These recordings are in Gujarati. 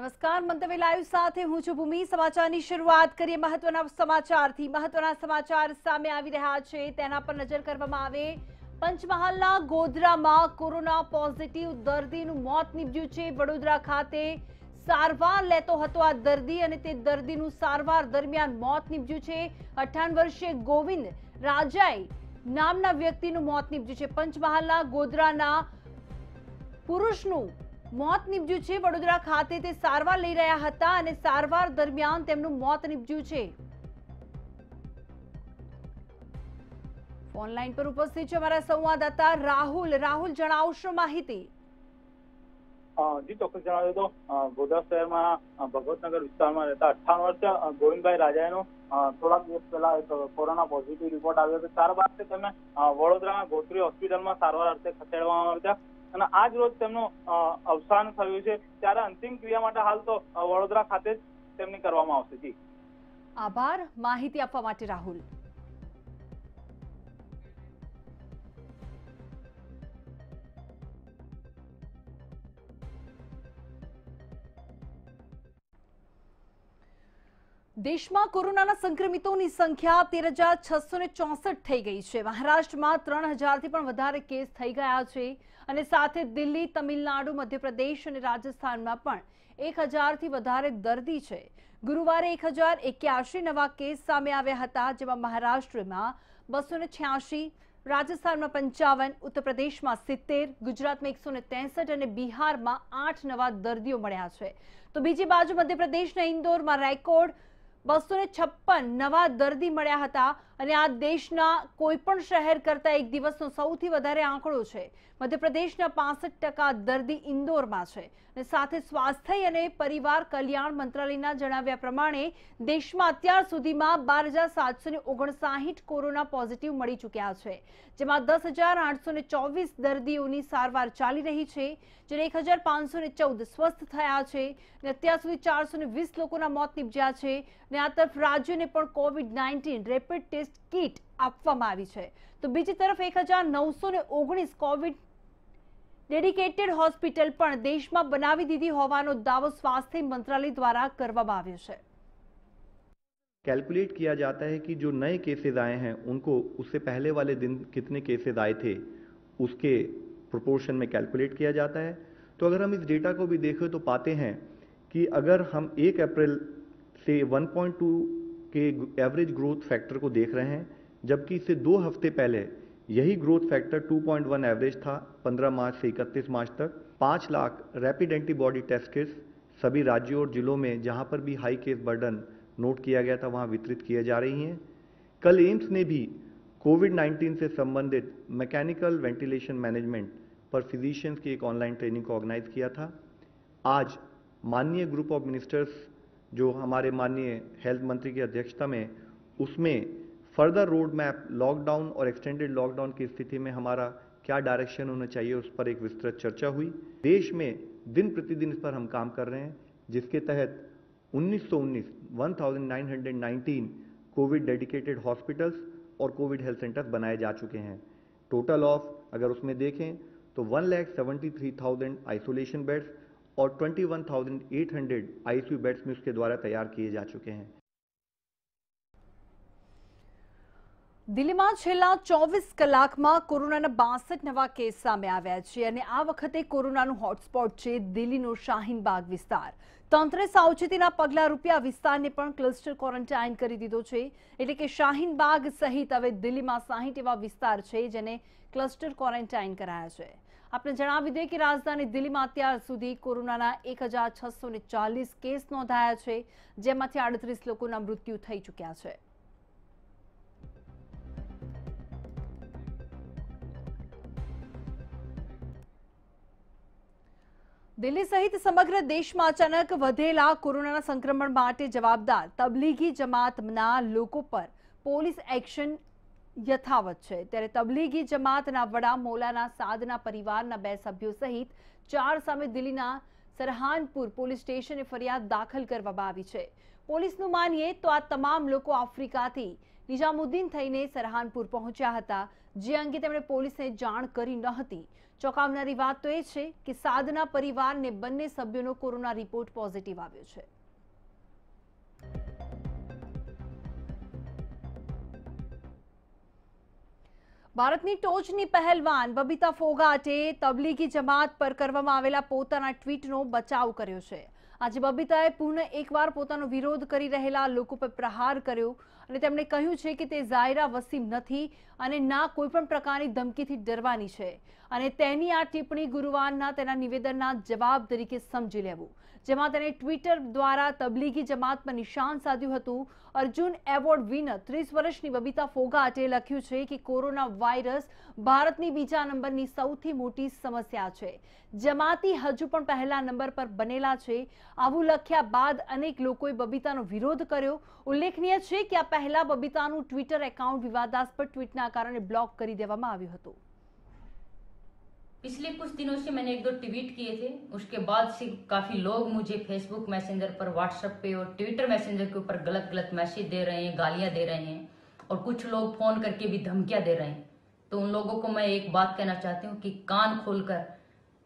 નમસ્કાર મંતવ્ય લાઈવ સાથે હું છું ભૂમિ સમાચારની શરૂઆત કરીએ મહત્વના સમાચારથી મહત્વના સમાચાર સામે આવી રહ્યા છે તેના પર નજર કરવામાં આવે પંચમહાલના ગોધરામાં કોરોના પોઝિટિવ દર્દીનું મોત નીપજ્યું છે વડોદરા ખાતે સારવાર લેતો હતો આ દર્દી અને તે દર્દીનું સારવાર દરમિયાન મોત નીપજ્યું છે અઠાવન વર્ષીય ગોવિંદ રાજાએ નામના વ્યક્તિનું મોત નીપજ્યું છે પંચમહાલના ગોધરાના પુરુષનું મોત નિપજ્યું છે વડોદરા ખાતે તે સારવાર લઈ રહ્યા હતા અને સારવાર દરમિયાન તેમનું મોત નિપજ્યું છે ઓનલાઈન પર ઉપસ્થિત છે અમારા સંવાદદાતા રાહુલ રાહુલ જણાવશો માહિતી જી ચોક્કસ જણાવ્યું તો ગોધરા શહેરમાં ભગવતનગર વિસ્તારમાં રહેતા અઠાવન વર્ષ ગોવિંદભાઈ રાજાનો થોડાક દિવસ પહેલા એક કોરોના પોઝિટિવ રિપોર્ટ આવ્યો હતો ત્યારબાદ તેમને વડોદરા ગોત્રી હોસ્પિટલમાં સારવાર અર્થે ખસેડવામાં આવ્યા હતા અને આજ રોજ તેમનું અવસાન થયું છે ત્યારે અંતિમ ક્રિયા માટે હાલ તો વડોદરા ખાતે જ તેમની કરવામાં આવશે જી આભાર માહિતી આપવા માટે રાહુલ દેશમાં કોરોનાના સંક્રમિતોની સંખ્યા તેર હજાર છસો ચોસઠ થઈ ગઈ છે મહારાષ્ટ્રમાં ત્રણ હજારથી પણ વધારે કેસ થઈ ગયા છે અને સાથે દિલ્હી તમિલનાડુ મધ્યપ્રદેશ અને રાજસ્થાનમાં પણ એક હજારથી વધારે દર્દી છે ગુરુવારે એક હજાર એક્યાસી નવા કેસ સામે આવ્યા હતા જેમાં મહારાષ્ટ્રમાં બસો છ્યાસી રાજસ્થાનમાં પંચાવન ઉત્તર સિત્તેર ગુજરાતમાં એકસો ત્રેસઠ અને બિહારમાં આઠ નવા દર્દીઓ મળ્યા છે તો બીજી બાજુ મધ્યપ્રદેશના ઇન્દોરમાં રેકોર્ડ બસો નવા દર્દી મળ્યા હતા અને આ દેશના કોઈપણ શહેર કરતાં એક દિવસનો સૌથી વધારે આંકડો છે મધ્યપ્રદેશના પાસઠ ટકા દર્દી ઇન્દોરમાં છે અને સાથે સ્વાસ્થ્ય અને પરિવાર કલ્યાણ મંત્રાલયના જણાવ્યા પ્રમાણે દેશમાં અત્યાર સુધીમાં બાર હજાર સાતસો ને ઓગણસાહીઠ કોરોના પોઝિટિવ મળી ચૂક્યા છે જેમાં દસ હજાર આઠસો ચોવીસ દર્દીઓની સારવાર ચાલી રહી છે જેને એક હજાર પાંચસો ને ચૌદ સ્વસ્થ થયા છે અને અત્યાર સુધી ચારસો વીસ લોકોના મોત નીપજ્યા છે અને આ તરફ રાજ્યને પણ COVID nineteen rapid test test kit आप तो बीज तरफ एक हजार नौ सौ નવસો ને ઓગણીસ કોવિડ ડેડિકેટેડ હોસ્પિટલ પણ દેશમાં બનાવી દીધી હોવાનો દાવો સ્વાસ્થ્ય મંત્રાલય कैलकुलेट किया जाता है कि जो नए केसेज आए हैं उनको उससे पहले वाले दिन कितने केसेज आए थे उसके प्रोपोर्शन में कैलकुलेट किया जाता है तो अगर हम इस डेटा को भी देखें तो पाते हैं कि अगर हम 1 अप्रैल से के एवरेज ग्रोथ फैक्टर को देख रहे हैं जबकि इससे दो हफ्ते पहले यही ग्रोथ फैक्टर 2.1 एवरेज था 15 मार्च से 31 मार्च तक 5 lakh rapid antibody test kits सभी राज्यों और जिलों में जहां पर भी हाई केस बर्डन नोट किया गया था वहां वितरित किए जा रही हैं कल एम्स ने भी कोविड 19 से संबंधित मैकेनिकल वेंटिलेशन मैनेजमेंट पर फिजिशियंस की एक ऑनलाइन ट्रेनिंग को ऑर्गेनाइज किया था आज माननीय ग्रुप ऑफ मिनिस्टर्स जो हमारे माननीय हेल्थ मंत्री की अध्यक्षता में उसमें फर्दर रोड मैप लॉकडाउन और एक्सटेंडेड लॉकडाउन की स्थिति में हमारा क्या डायरेक्शन होना चाहिए उस पर एक विस्तृत चर्चा हुई देश में दिन प्रतिदिन इस पर हम काम कर रहे हैं जिसके तहत 1919 1919 कोविड डेडिकेटेड हॉस्पिटल्स और कोविड हेल्थ सेंटर्स बनाए जा चुके हैं टोटल ऑफ अगर उसमें देखें तो one lakh seventy three thousand isolation beds और 21,800 आईसीयू बेड्स में उसके द्वारा तैयार किए जा चुके हैं દિલ્હીમાં છેલ્લા ચોવીસ કલાકમાં કોરોનાના બાસઠ નવા કેસ સામે આવ્યા છે અને આ વખતે કોરોનાનું હોટસ્પોટ છે દિલ્હીનો શાહીનબાગ વિસ્તાર તંત્રે સાવચેતીના પગલા રૂપિયા વિસ્તારને પણ ક્લસ્ટર ક્વોરન્ટાઇન કરી દીધો છે એટલે કે શાહીનબાગ સહિત હવે દિલ્હીમાં સાહીઠ એવા વિસ્તાર છે જેને ક્લસ્ટર ક્વોરન્ટાઇન કરાયા છે આપણે જણાવી દઈએ કે રાજધાની દિલ્હીમાં અત્યાર સુધી કોરોનાના એક કેસ નોંધાયા છે જેમાંથી આડત્રીસ લોકોના મૃત્યુ થઈ ચૂક્યા છે દિલ્હી સહિત સમગ્ર દેશમાં અચાનક વધેલા કોરોનાના સંક્રમણ માટે જવાબદાર તબલીગી જમાતના લોકો પર પોલીસ એક્શન યથાવત છે ત્યારે તબલીગી જમાતના વડા મોલાના સાદના પરિવારના બે સભ્યો સહિત ચાર સામે દિલ્હીના સરહાનપુર પોલીસ સ્ટેશને ફરિયાદ દાખલ કરવામાં આવી છે પોલીસનું માનીએ તો આ તમામ લોકો આફ્રિકાથી નિઝામુદ્દીન થઈને સરહાનપુર પહોંચ્યા હતા જે અંગે તેમણે પોલીસને જાણ કરી ન હતી ચોંકાવનારી વાત તો એ છે કે સાદના પરિવારને બંને સભ્યોનો કોરોના રિપોર્ટ પોઝિટિવ આવ્યો છે ભારતની ટોચની પહેલવાન બબીતા ફોગાટે તબલીગી જમાત પર કરવામાં આવેલા પોતાના ટ્વીટનો બચાવ કર્યો છે આજે બબીતાએ પુનઃ એકવાર પોતાનો વિરોધ કરી રહેલા લોકો પર પ્રહાર કર્યો અને તેમણે કહ્યું છે કે તે જાયરા વસીમ નથી અને ના કોઈપણ પ્રકારની ધમકીથી ડરવાની છે અને તેની આ ટિપ્પણી ગુરુવારના તેના નિવેદનના જવાબ તરીકે સમજી લેવું જેમાં તેને ટ્વિટર દ્વારા તબલીગી જમાત પર નિશાન સાધ્યું હતું અર્જુન એવોર્ડ વિનર ત્રીસ વર્ષની બબીતા ફોગાટે લખ્યું છે કે કોરોના વાયરસ ભારતની બીજા નંબરની સૌથી મોટી સમસ્યા છે જમાતી હજુ પણ પહેલા નંબર પર બનેલા છે આવું લખ્યા બાદ અનેક લોકોએ બબીતાનો વિરોધ કર્યો ઉલ્લેખનીય છે કે આ પહેલા બબીતાનું ટ્વિટર એકાઉન્ટ વિવાદાસ્પદ ટ્વીટના કારણે બ્લોક કરી દેવામાં આવ્યું હતું पिछले कुछ दिनों से मैंने एक दो ट्वीट किए थे उसके बाद से काफ़ी लोग मुझे फेसबुक मैसेंजर पर व्हाट्सएप पे और ट्विटर मैसेंजर के ऊपर गलत गलत मैसेज दे रहे हैं गालियां दे रहे हैं और कुछ लोग फ़ोन करके भी धमकियां दे रहे हैं तो उन लोगों को मैं एक बात कहना चाहती हूँ कि कान खोलकर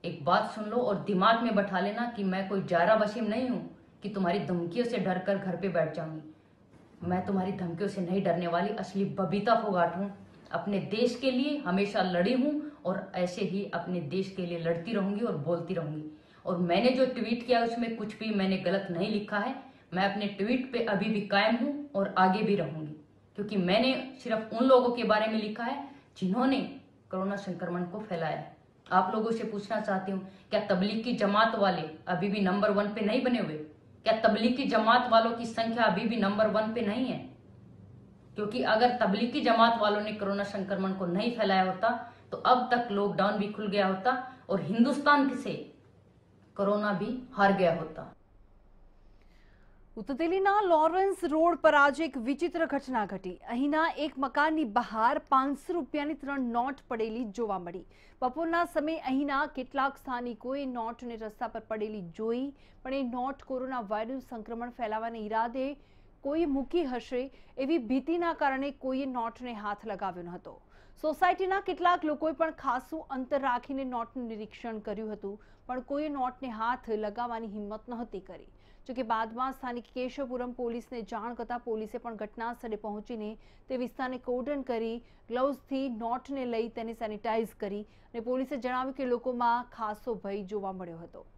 एक बात सुन लो और दिमाग में बैठा लेना कि मैं कोई जारा वसीम नहीं हूँ कि तुम्हारी धमकियों से डर कर घर पे बैठ जाऊंगी मैं तुम्हारी धमकियों से नहीं डरने वाली असली बबीता फोगाट हूँ अपने देश के लिए हमेशा लड़ी हूँ और ऐसे ही अपने देश के लिए लड़ती रहूंगी और बोलती रहूंगी और मैंने जो ट्वीट किया उसमें कुछ भी मैंने गलत नहीं लिखा है मैं अपने ट्वीट पे अभी भी कायम हूँ और आगे भी रहूंगी क्योंकि मैंने सिर्फ उन लोगों के बारे में लिखा है जिन्होंने कोरोना संक्रमण को फैलाया आप लोगों से पूछना चाहती हूँ क्या तबलीगी जमात वाले अभी भी नंबर वन पे नहीं बने हुए क्या तबलीगी जमात वालों की संख्या अभी भी नंबर वन पे नहीं है क्योंकि अगर तबलीगी जमात वालों ने कोरोना संक्रमण को नहीं फैलाया होता तो अब तक लॉकडाउन भी खुल गया होता और हिंदुस्तान से कोरोना भी हार गया હોતા ઉત્તર દિલ્હીના લોરેન્સ રોડ પર આજે એક વિચિત્ર ઘટના ઘટી અહીંના એક મકાનની બહાર પાંચસો રૂપિયાની ત્રણ નોટ પડેલી જોવા મળી બપોરના સમયે અહીંના કેટલાક સ્થાનિકોએ નોટને રસ્તા પર પડેલી જોઈ પણ એ નોટ કોરોના વાયરસ સંક્રમણ ફેલાવાના ઈરાદે કોઈ મૂકી હશે એવી ભીતિના કારણે કોઈએ નોટને હાથ લગાવ્યો ન હતો સોસાયટીના કેટલાક લોકોએ પણ ખાસું અંતર રાખીને નોટનું નિરીક્ષણ કર્યું હતું પણ કોઈ નોટને હાથ લગાવવાની હિંમત નહોતી કરી જોકે બાદમાં સ્થાનિક કેશવપુરમ પોલીસને જાણ કરતા પોલીસે પણ ઘટનાસ્થળે પહોંચીને તે વિસ્તારને કોર્ડન કરી ગ્લવ્સથી નોટને લઈ તેને સેનિટાઇઝ કરી અને પોલીસે જણાવ્યું કે લોકોમાં ખાસો ભય જોવા મળ્યો હતો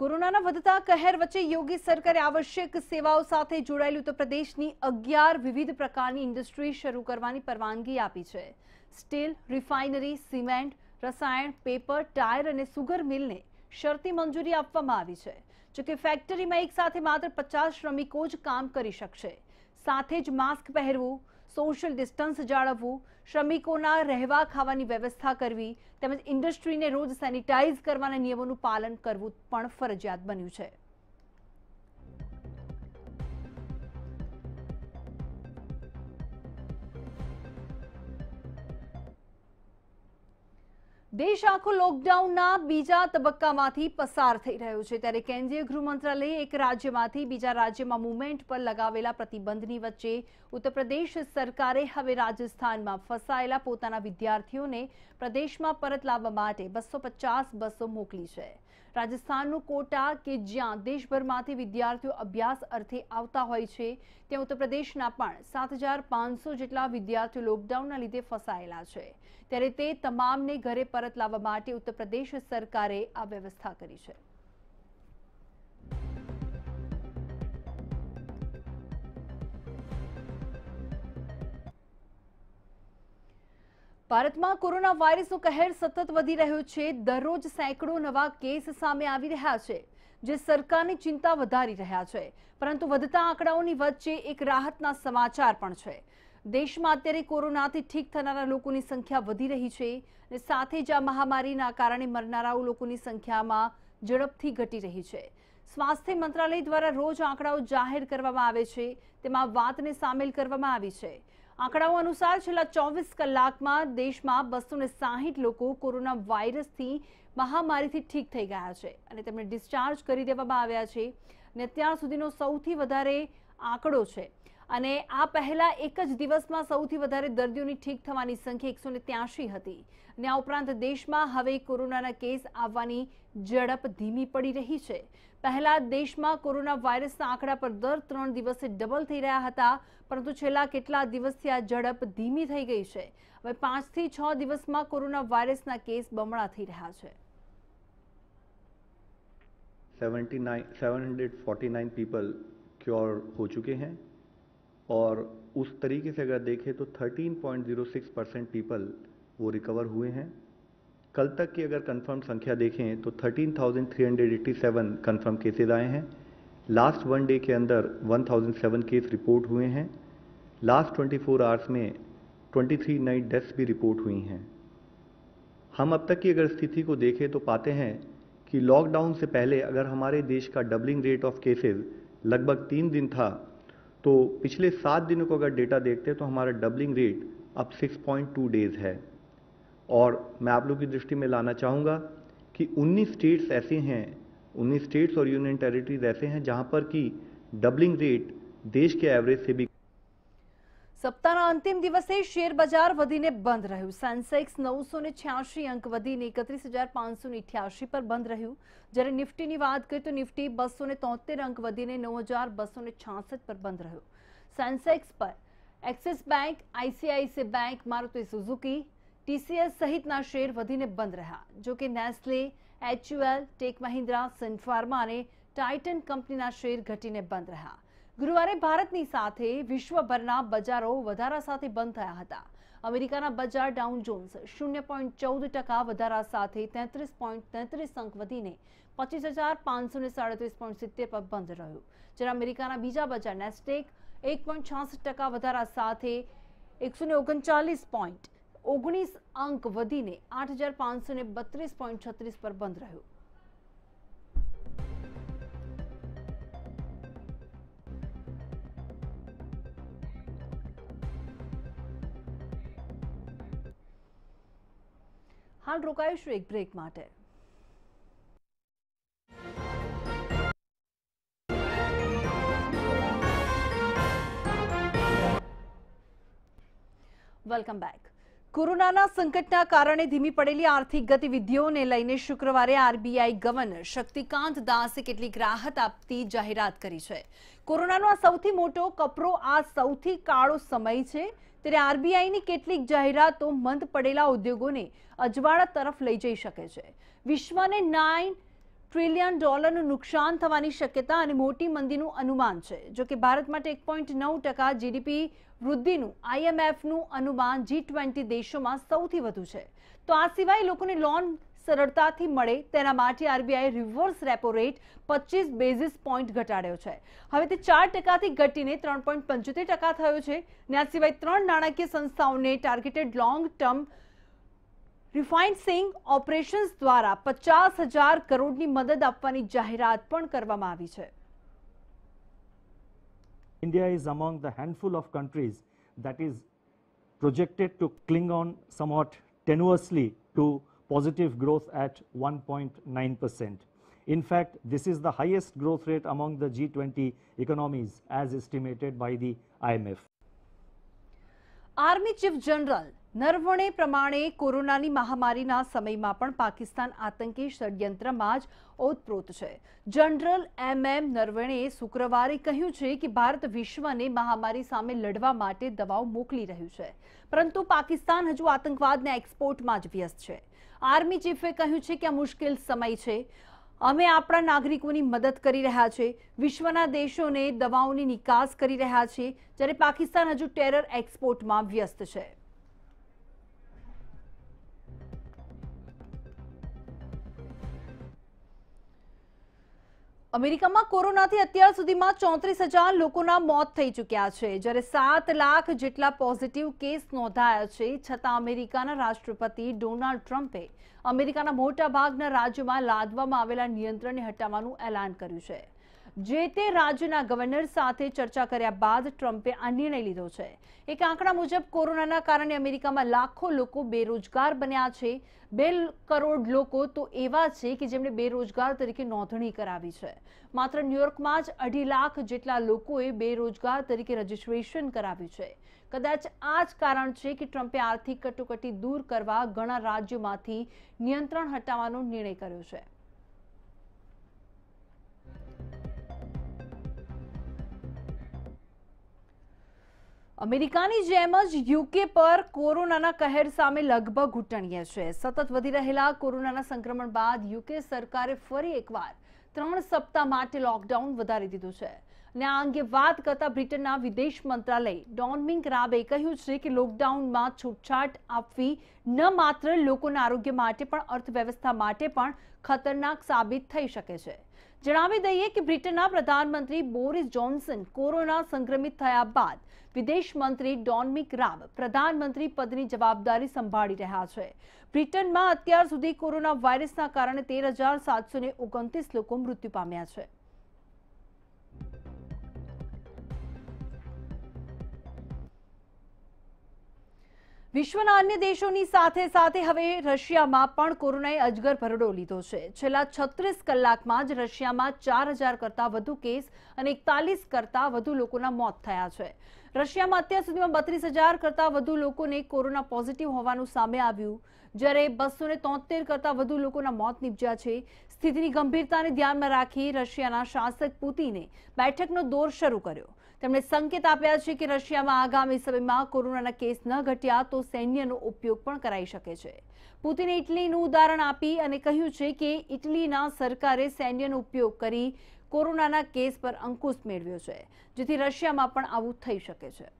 કોરોનાના વધતા કહેર વચ્ચે યોગી સરકારે આવશ્યક સેવાઓ સાથે જોડાયેલી ઉત્તર પ્રદેશની અગિયાર વિવિધ પ્રકારની ઇન્ડસ્ટ્રી શરૂ કરવાની પરવાનગી આપી છે સ્ટીલ રિફાઇનરી સિમેન્ટ રસાયણ પેપર ટાયર અને સુગર મિલને શરતી મંજૂરી આપવામાં આવી છે જોકે ફેક્ટરીમાં એક સાથે માત્ર પચાસ શ્રમિકો જ કામ કરી શકશે સાથે જ માસ્ક પહેરવું સોશિયલ ડિસ્ટન્સ જાળવવું શ્રમિકોના રહેવા ખાવાની વ્યવસ્થા કરવી તેમજ ઇન્ડસ્ટ્રીને રોજ સેનિટાઇઝ કરવાના નિયમોનું પાલન કરવું પણ ફરજિયાત બન્યું છે દેશ આખો લોકડાઉનના બીજા તબક્કામાંથી પસાર થઈ રહ્યો છે ત્યારે કેન્દ્રીય ગૃહ મંત્રાલયે એક રાજ્યમાંથી બીજા રાજ્યમાં મુવમેન્ટ પર લગાવેલા પ્રતિબંધની વચ્ચે ઉત્તર પ્રદેશ સરકારે હવે રાજસ્થાનમાં ફસાયેલા પોતાના વિદ્યાર્થીઓને પ્રદેશમાં પરત લાવવા માટે બસો પચાસ બસો મોકલી છે રાજસ્થાનનું કોટા કે જ્યાં દેશભરમાંથી વિદ્યાર્થીઓ અભ્યાસ અર્થે આવતા હોય છે ત્યાં ઉત્તરપ્રદેશના પણ સાત જેટલા વિદ્યાર્થીઓ લોકડાઉનના લીધે ફસાયેલા છે ત્યારે તે તમામને ઘરે પરત લાવવા માટે ઉત્તરપ્રદેશ સરકારે આ વ્યવસ્થા કરી છે ભારતમાં કોરોના વાયરસનો કહેર સતત વધી રહ્યો છે દરરોજ સેંકડો નવા કેસ સામે આવી રહ્યા છે જે સરકારની ચિંતા વધારી રહ્યા છે પરંતુ વધતા આંકડાઓની વચ્ચે એક રાહતના સમાચાર પણ છે દેશમાં અત્યારે કોરોનાથી ઠીક થનારા લોકોની સંખ્યા વધી રહી છે અને સાથે જ આ મહામારીના કારણે મરનારાઓ લોકોની સંખ્યામાં ઝડપથી ઘટી રહી છે સ્વાસ્થ્ય મંત્રાલય દ્વારા રોજ આંકડાઓ જાહેર કરવામાં આવે છે તેમાં વાતને સામેલ કરવામાં આવી છે આંકડાઓ અનુસાર છેલ્લા ચોવીસ કલાકમાં દેશમાં બસો ને સાહીઠ લોકો કોરોના વાયરસથી મહામારીથી ઠીક થઈ ગયા છે અને તેમને ડિસ્ચાર્જ કરી દેવામાં આવ્યા છે અને અત્યાર સુધીનો સૌથી વધારે આંકડો છે અને આ પહેલા એક જ દિવસમાં સૌથી વધારે દર્દીઓની ઠીક થવાની સંખ્યા એકસો ત્યાંશી હતી અને આ ઉપરાંત દેશમાં હવે કોરોનાના કેસ આવવાની ઝડપ ધીમી પડી રહી છે પહેલા દેશમાં કોરોના વાયરસના આંકડા પર દર ત્રણ દિવસે ડબલ થઈ રહ્યા હતા પરંતુ છેલ્લા કેટલા દિવસથી આ ઝડપ ધીમી થઈ ગઈ છે હવે પાંચથી છ દિવસમાં કોરોના વાયરસના કેસ બમણા થઈ રહ્યા છે 79 749 पीपल क्योर हो चुके हैं और उस तरीके से अगर देखें तो 13.06 परसेंट पीपल वो रिकवर हुए हैं कल तक की अगर कंफर्म संख्या देखें तो 13,387 कंफर्म केसेज आए हैं लास्ट वन डे के अंदर 1,007 केस रिपोर्ट हुए हैं लास्ट 24 आवर्स में 23 नई डेथ्स भी रिपोर्ट हुई हैं हम अब तक की अगर स्थिति को देखें तो पाते हैं कि लॉकडाउन से पहले अगर हमारे देश का डबलिंग रेट ऑफ केसेज लगभग तीन दिन था तो पिछले सात दिनों को अगर डेटा देखते हैं तो हमारा डबलिंग रेट अब 6.2 डेज़ है और मैं आप लोगों की दृष्टि में लाना चाहूँगा कि 19 स्टेट्स ऐसे हैं 19 स्टेट्स और यूनियन टेरिटरीज ऐसे हैं जहाँ पर कि डबलिंग रेट देश के एवरेज से भी सप्ताह अंतिम दिवस शेर बजार वीने बंद रू सेक्स नौ सौ छियासी अंक वी एकत्रीस हजार पांच सौ इठासी पर बंद रहू जयर निफ्टी की बात करें तो निफ्टी बसो तोतेर अंक वी नौ हजार बसो छियासठ पर बंद रो सेक्स पर Axis Bank ICICI Bank Maruti Suzuki TCS सहित शेर वी बंद रहा जो कि नेस्ले एचयूएल टेक महिंद्रा सिंफार्मा टाइटन कंपनी शेर घटी बंद रहा ગુરુવારે ભારતની સાથે વિશ્વભરના બજારો વધારા સાથે બંધ થયા હતા અમેરિકાના બજાર ડાઉન જોન્સ શૂન્ય પોઈન્ટ ચૌદ ટકા વધારા સાથે તેત્રીસ પોઈન્ટ તેત્રીસ અંક વધીને પચીસ હજાર પાંચસો ને સાડત્રીસ પોઈન્ટ સિત્તેર પર બંધ રહ્યું જ્યારે અમેરિકાના બીજા બજાર નેસ્ટેક એક પોઈન્ટ છાસઠ ટકા વધારા સાથે એકસો ને ઓગણચાલીસ પોઈન્ટ ઓગણીસ અંક વધીને આઠ હજાર પાંચસો ને બત્રીસ પોઈન્ટ છત્રીસ પર બંધ રહ્યું હાલ રોકાઈશું એક બ્રેક માટે વેલકમ બેક કોરોનાના સંકટના કારણે ધીમી પડેલી આર્થિક ગતિવિધિઓને લઈને શુક્રવારે આરબીઆઈ ગવર્નર શક્તિકાંત દાસે કેટલીક રાહત આપતી જાહેરાત કરી છે કોરોનાનો આ સૌથી મોટો કપરો આ સૌથી કાળો સમય છે ત્યારે આરબીઆઈની કેટલીક જાહેરાતો મંદ પડેલા ઉદ્યોગોને અજવાળા તરફ લઈ જઈ શકે છે વિશ્વને નાઇન ટ્રિલિયન ડોલરનું નુકસાન થવાની શક્યતા અને મોટી મંદીનું અનુમાન છે જો કે ભારત માટે એક પોઈન્ટ નવ ટકા જીડીપી વૃદ્ધિનું આઈએમએફનું અનુમાન જી ટ્વેન્ટી દેશોમાં સૌથી વધુ છે તો આ સિવાય લોકોને લોન સરળતાથી મળે તેના માટે આરબીઆઈ રિવર્સ રેપો રેટ પચીસ બેઝિસ પોઈન્ટ ઘટાડ્યો છે હવે તે ચાર ટકાથી ઘટીને ત્રણ પોઈન્ટ પંચોતેર ટકા થયો છે ત્યાં સિવાય ત્રણ નાણાકીય સંસ્થાઓને targeted long term refinancing operations દ્વારા પચાસ હજાર કરોડની મદદ આપવાની જાહેરાત પણ કરવામાં આવી છે India is among the handful of countries that is projected to cling on somewhat tenuously to positive growth at 1.9%. In fact, this is the highest growth rate among the G20 economies as estimated by the IMF. Army chief general Naravane પ્રમાણે કોરોનાની મહામારીના સમયમાં પણ પાકિસ્તાન આતંકી ષડયંત્રમાં જ ઓતપ્રોત છે જનરલ એમ એમ નરવણે શુક્રવારે કહ્યું છે કે ભારત વિશ્વને મહામારી સામે લડવા માટે દવાઓ મોકલી રહ્યું છે પરંતુ પાકિસ્તાન હજુ આતંકવાદના એક્સપોર્ટમાં જ વ્યસ્ત છે આર્મી ચીફે કહ્યું છે કે આ મુશ્કેલ સમય છે અમે આપણા નાગરિકોની મદદ કરી રહ્યા છે વિશ્વના દેશોને દવાઓની નિકાસ કરી રહ્યા છે જ્યારે પાકિસ્તાન હજુ ટેરર એક્સપોર્ટમાં વ્યસ્ત છે અમેરિકામાં કોરોનાથી અત્યાર સુધીમાં ચોત્રીસ હજાર લોકોના મોત થઈ ચૂક્યા છે જ્યારે સાત લાખ જેટલા પોઝિટિવ કેસ નોંધાયા છે છતાં અમેરિકાના રાષ્ટ્રપતિ ડોનાલ્ડ ટ્રમ્પે અમેરિકાના મોટાભાગના રાજ્યોમાં લાદવામાં આવેલા નિયંત્રણને હટાવવાનું એલાન કર્યું છે જે તે રાજ્યના ગવર્નર સાથે ચર્ચા કર્યા બાદ ટ્રમ્પે આ નિર્ણય લીધો છે એક આંકડા મુજબ કોરોનાના કારણે અમેરિકામાં લાખો લોકો બેરોજગાર બન્યા છે બે કરોડ લોકો તો એવા છે કે જેમણે બેરોજગાર તરીકે નોંધણી કરાવી છે માત્ર ન્યુયોર્કમાં જ અઢી લાખ જેટલા લોકોએ બેરોજગાર તરીકે રજીસ્ટ્રેશન કરાવ્યું છે કદાચ આ જ કારણ છે કે ટ્રમ્પે આર્થિક કટોકટી દૂર કરવા ઘણા રાજ્યોમાંથી નિયંત્રણ હટાવવાનો નિર્ણય કર્યો છે અમેરિકાની જેમ જ યુકે પર કોરોનાના કહેર સામે લગભગ ઘૂંટણીએ છે સતત વધી રહેલા કોરોનાના સંક્રમણ બાદ યુકે સરકારે ફરી એકવાર ત્રણ સપ્તાહ માટે લોકડાઉન વધારી દીધું છે અને આ અંગે વાત કરતા બ્રિટનના વિદેશ મંત્રાલય ડોનમિંગ રાબે કહ્યું છે કે લોકડાઉનમાં છૂટછાટ આપવી ન માત્ર લોકોના આરોગ્ય માટે પણ અર્થવ્યવસ્થા માટે પણ ખતરનાક સાબિત થઈ શકે છે જણાવી દઈએ કે બ્રિટનના પ્રધાનમંત્રી બોરિસ જોન્સન કોરોના સંક્રમિત થયા બાદ વિદેશ મંત્રી ડોનમિક રાબ પ્રધાનમંત્રી પદની જવાબદારી સંભાળી રહ્યા છે બ્રિટનમાં અત્યાર સુધી કોરોના વાયરસના કારણે તેર લોકો મૃત્યુ પામ્યા છે વિશ્વના અન્ય દેશોની સાથે સાથે હવે રશિયામાં પણ કોરોનાએ અજગર ભરડો લીધો છે છેલ્લા છત્રીસ કલાકમાં જ રશિયામાં ચાર હજાર કરતાં વધુ કેસ અને એકતાલીસ કરતા વધુ લોકોના મોત થયા છે રશિયામાં અત્યાર સુધીમાં બત્રીસ હજાર કરતાં વધુ લોકોને કોરોના પોઝિટિવ હોવાનું સામે આવ્યું જ્યારે બસો ને કરતાં વધુ લોકોના મોત નીપજ્યા છે સ્થિતિની ગંભીરતાને ધ્યાનમાં રાખી રશિયાના શાસક પુતિને બેઠકનો દોર શરૂ કર્યો તેમણે સંકેત આપ્યા છે કે રશિયામાં આગામી સમયમાં કોરોનાના કેસ ન ઘટ્યા તો સૈન્યનો ઉપયોગ પણ કરાઈ શકે છે પુતિને ઇટલીનું ઉદાહરણ આપી અને કહ્યું છે કે ઇટલીના સરકારે સૈન્યનો ઉપયોગ કરી કોરોનાના કેસ પર અંકુશ મેળવ્યો છે જેથી રશિયામાં પણ આવું થઈ શકે છે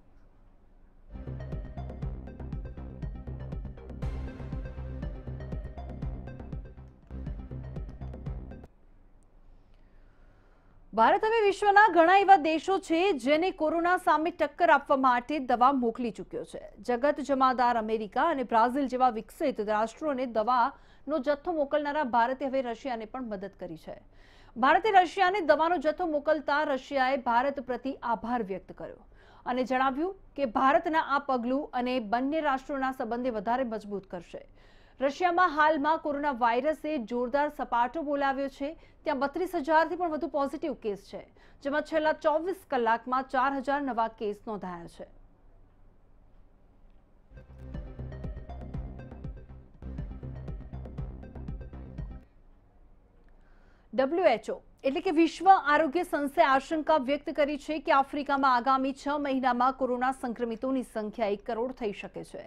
ભારત હવે વિશ્વના ઘણા એવા દેશો છે જેને કોરોના સામે ટક્કર આપવા માટે દવા મોકલી ચૂક્યો છે જગત જમાદાર અમેરિકા અને બ્રાઝિલ જેવા વિકસિત રાષ્ટ્રોને દવા નો જથ્થો મોકલનારા ભારતે હવે રશિયાને પણ મદદ કરી છે ભારતે રશિયાને દવાનો જથ્થો મોકલતા રશિયાએ ભારત પ્રતિ આભાર વ્યક્ત કર્યો અને જણાવ્યું કે ભારતના આ પગલું અને બંને રાષ્ટ્રોના સંબંધે વધારે મજબૂત કરશે રશિયામાં હાલમાં કોરોના વાયરસે જોરદાર સપાટો બોલાવ્યો છે ત્યાં બત્રીસ હજારથી પણ વધુ પોઝિટિવ કેસ છે જેમાં છેલ્લા ચોવીસ કલાકમાં ચાર હજાર નવા કેસ નોંધાયા છે ડબ્લ્યુએચઓ એટલે કે વિશ્વ આરોગ્ય સંસ્થાએ આશંકા વ્યક્ત કરી છે કે આફ્રિકામાં આગામી છ મહિનામાં કોરોના સંક્રમિતોની સંખ્યા એક કરોડ થઈ શકે છે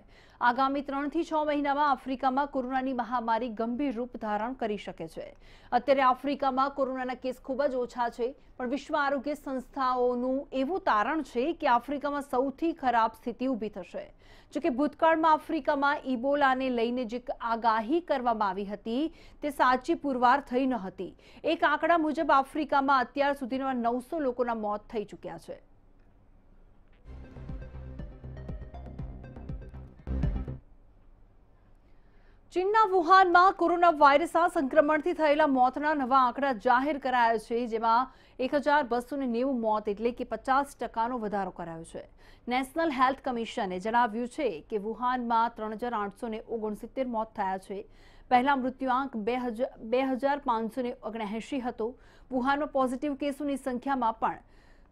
આગામી ત્રણથી છ મહિનામાં આફ્રિકામાં કોરોનાની મહામારી ગંભીર રૂપ ધારણ કરી શકે છે અત્યારે આફ્રિકામાં કોરોનાના કેસ ખૂબ જ ઓછા છે પણ વિશ્વ આરોગ્ય સંસ્થાઓનું એવું તારણ છે કે આફ્રિકામાં સૌથી ખરાબ સ્થિતિ ઊભી થશે જોકે ભૂતકાળમાં આફ્રિકામાં ઇબોલાને લઈને જે આગાહી કરવામાં આવી હતી તે સાચી પુરવાર થઈ ન હતી એક આંકડા મુજબ આફ્રિકામાં અત્યાર સુધીમાં નવસો લોકોના મોત થઈ ચૂક્યા છે ચીનના વુહાનમાં કોરોના વાયરસના સંક્રમણથી થયેલા મોતના નવા આંકડા જાહેર કરાયા છે જેમાં એક હજાર બસોને નેવું મોત એટલે કે પચાસ ટકાનો વધારો કરાયો છે નેશનલ હેલ્થ કમિશને જણાવ્યું છે કે વુહાનમાં ત્રણ હજાર આઠસો ઓગણસિત્તેર મોત થયા છે પહેલા મૃત્યુઆંક બે હજાર બે હજાર પાંચસો ઓગણએંશી હતો વુહાનમાં પોઝિટિવ કેસોની સંખ્યામાં પણ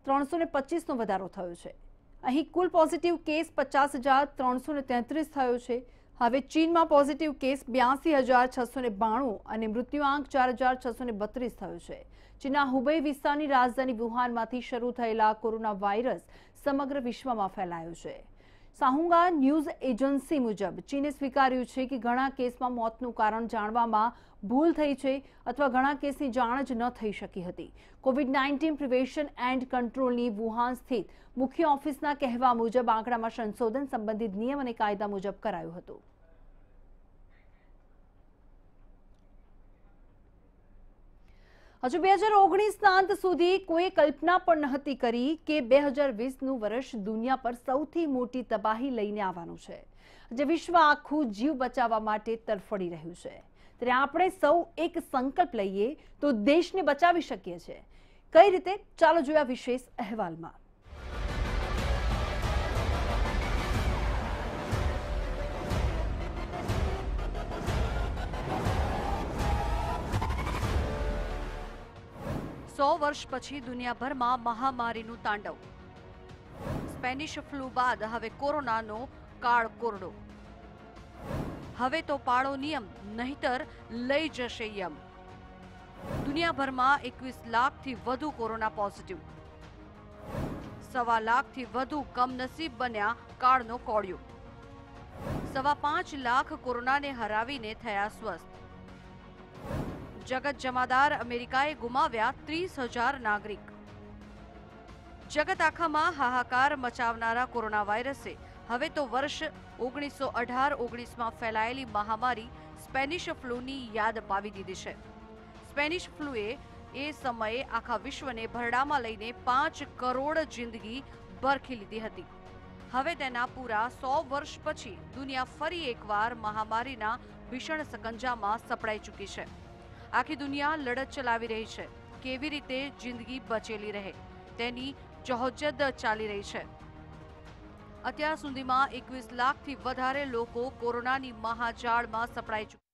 ત્રણસો ને પચીસનો વધારો થયો છે અહીં કુલ પોઝિટિવ કેસ પચાસ હજાર ત્રણસો તેત્રીસ થયો છે હવે ચીનમાં પોઝિટિવ કેસ બ્યાસી હજાર છસો ને બાણું અને મૃત્યુઆંક ચાર હજાર છસો ને બત્રીસ થયો છે ચીનના હુબઈ વિસ્તારની રાજધાની વુહાનમાંથી શરૂ થયેલા કોરોના વાયરસ સમગ્ર વિશ્વમાં ફેલાયો છે સાહુંગા ન્યૂઝ એજન્સી મુજબ ચીને સ્વીકાર્યું છે કે ઘણા કેસમાં મોતનું કારણ જાણવામાં ભૂલ થઈ છે અથવા ઘણા કેસની જાણ જ ન થઈ શકી હતી કોવિડ નાઇન્ટીન પ્રિવેશન એન્ડ કંટ્રોલની વુહાન સ્થિત મુખ્ય ઓફિસના કહેવા મુજબ આંકડામાં સંશોધન સંબંધિત નિયમ અને કાયદા મુજબ કરાયું હતું હજુ બે હજાર ઓગણીસના અંત સુધી કોઈ કલ્પના પણ નહોતી કરી કે બે હજાર વીસનું વર્ષ દુનિયા પર સૌથી મોટી તબાહી લઈને આવવાનું છે જે વિશ્વ આખું જીવ બચાવવા માટે તરફડી રહ્યું છે ત્યારે આપણે સૌ એક સંકલ્પ લઈએ તો દેશને બચાવી શકીએ છીએ કઈ રીતે ચાલો જોયા વિશેષ અહેવાલમાં સો વર્ષ પછી દુનિયાભરમાં મહામારીનું તાંડવ સ્પેનિશ ફ્લૂ બાદ હવે કોરોનાનો કાળ કોરડો હવે તો પાળો નિયમ નહીતર લઈ જશે યમ દુનિયાભરમાં એકવીસ લાખથી વધુ કોરોના પોઝિટિવ સવા લાખથી વધુ કમનસીબ બન્યા કાળનો કોળિયો સવા પાંચ લાખ કોરોનાને હરાવીને થયા સ્વસ્થ જગત જમાદાર અમેરિકાએ ગુમાવ્યા ત્રીસ હજાર નાગરિક જગત આખામાં હાહાકાર મચાવનારા કોરોના વાયરસે હવે તો વર્ષ ઓગણીસો અઢાર ઓગણીસમાં ફેલાયેલી મહામારી સ્પેનિશ ફ્લૂની યાદ પાવી દીધી છે સ્પેનિશ ફ્લૂએ એ સમયે આખા વિશ્વને ભરડામાં લઈને પાંચ કરોડ જિંદગી ભરખી લીધી હતી હવે તેના પૂરા સો વર્ષ પછી દુનિયા ફરી એકવાર મહામારીના ભીષણ સકંજામાં સપડાઈ ચૂકી છે આખી દુનિયા લડત ચલાવી રહી છે કેવી રીતે જિંદગી બચેલી રહે તેની જહોજદ ચાલી રહી છે અત્યાર સુધીમાં એકવીસ લાખથી વધારે લોકો કોરોનાની મહાજાળમાં સપડાઈ ચૂક્યા